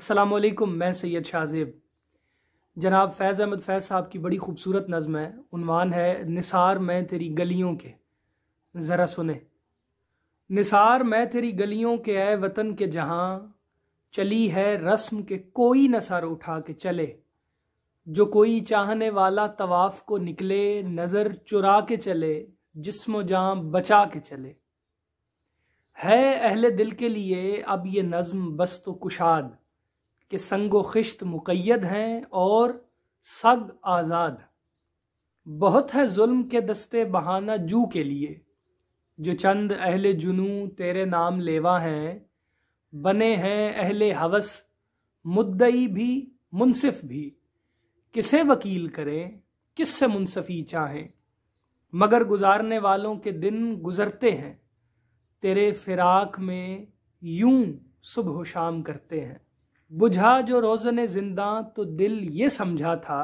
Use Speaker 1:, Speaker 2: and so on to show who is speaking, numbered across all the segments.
Speaker 1: असलम मैं सैयद शाहजेब जनाब फैज़ अहमद फैज़ साहब की बड़ी खूबसूरत नज़म है उनवान है निसार मैं तेरी गलियों के ज़रा सुने निसार मैं तेरी गलियों के ए वतन के जहाँ चली है रस्म के कोई न सर उठा के चले जो कोई चाहने वाला तवाफ को निकले नज़र चुरा के चले जिसम जहाँ बचा के चले है अहले दिल के लिए अब ये नज़म बस तो कुशाद कि संगो खिश्त मुकैद हैं और सग आज़ाद बहुत है जुल्म के दस्ते बहाना जू के लिए जो चंद अहले जुनू तेरे नाम लेवा हैं बने हैं अहले हवस मुद्दई भी मुनसिफ भी किसे वकील करें किससे मुनसफी चाहें मगर गुजारने वालों के दिन गुजरते हैं तेरे फिराक में यूं सुबह शाम करते हैं बुझा जो रोज़न जिंदा तो दिल ये समझा था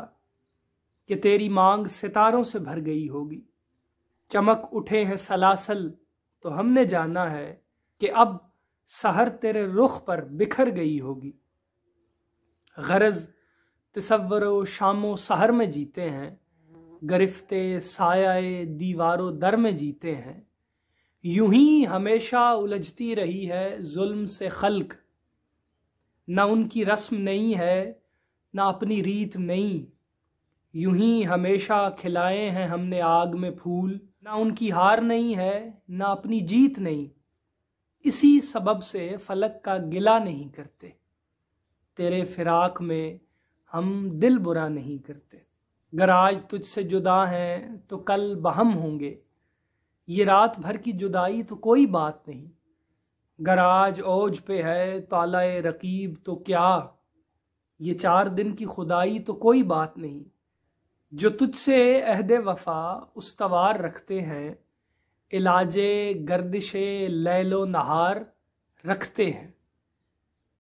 Speaker 1: कि तेरी मांग सितारों से भर गई होगी चमक उठे हैं सलासल तो हमने जाना है कि अब सहर तेरे रुख पर बिखर गई होगी गरज तस्वर शामो सहर में जीते हैं गरिफ्ते साया दीवारों दर में जीते हैं यूं ही हमेशा उलझती रही है जुल्म से खल्क ना उनकी रस्म नहीं है ना अपनी रीत नहीं यूं ही हमेशा खिलाए हैं हमने आग में फूल ना उनकी हार नहीं है ना अपनी जीत नहीं इसी सबब से फलक का गिला नहीं करते तेरे फिराक में हम दिल बुरा नहीं करते गर आज तुझसे जुदा हैं तो कल बहम होंगे ये रात भर की जुदाई तो कोई बात नहीं गराज ओज पे है ताला रकीब तो क्या ये चार दिन की खुदाई तो कोई बात नहीं जो तुझसे अहद वफा उसतवार रखते हैं इलाज गर्दिश लैलो नहार रखते हैं